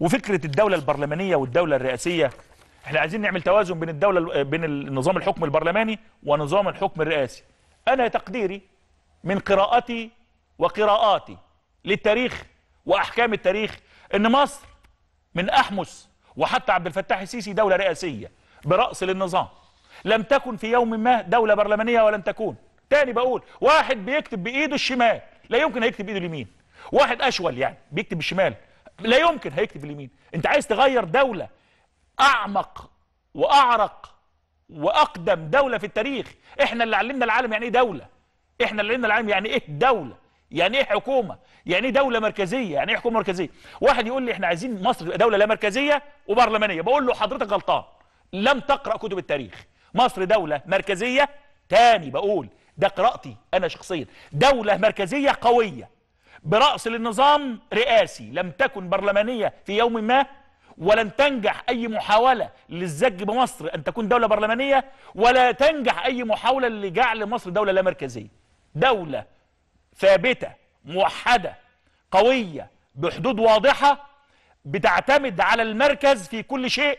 وفكره الدوله البرلمانيه والدوله الرئاسيه احنا عايزين نعمل توازن بين الدوله بين النظام الحكم البرلماني ونظام الحكم الرئاسي انا تقديري من قراءتي وقراءاتي للتاريخ واحكام التاريخ ان مصر من احمس وحتى عبد الفتاح السيسي دوله رئاسيه براس للنظام لم تكن في يوم ما دوله برلمانيه ولن تكون تاني بقول واحد بيكتب بايده الشمال لا يمكن هيكتب بايده اليمين واحد اشول يعني بيكتب بالشمال لا يمكن هيكتب اليمين انت عايز تغير دولة اعمق واعرق واقدم دولة في التاريخ احنا اللي علمنا العالم يعني ايه دولة احنا اللي علمنا العالم يعني ايه دولة يعني ايه حكومة يعني ايه دولة مركزية يعني ايه حكومة مركزية واحد يقول لي احنا عايزين مصر تبقى دولة لا مركزية وبرلمانية بقول له حضرتك غلطان لم تقرأ كتب التاريخ مصر دولة مركزية تاني بقول ده قراءتي انا شخصيا دولة مركزية قوية برأس للنظام رئاسي لم تكن برلمانية في يوم ما ولن تنجح أي محاولة للزج بمصر أن تكون دولة برلمانية ولا تنجح أي محاولة لجعل مصر دولة لا مركزية دولة ثابتة موحدة قوية بحدود واضحة بتعتمد على المركز في كل شيء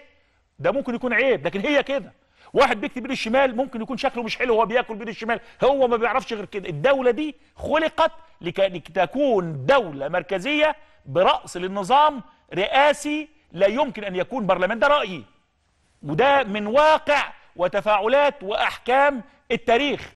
ده ممكن يكون عيب لكن هي كده واحد بيكتب بيد الشمال ممكن يكون شكله مش حلو هو بياكل بيد الشمال هو ما بيعرفش غير كده الدوله دي خلقت لتكون دوله مركزيه براس للنظام رئاسي لا يمكن ان يكون برلمان ده رايي وده من واقع وتفاعلات واحكام التاريخ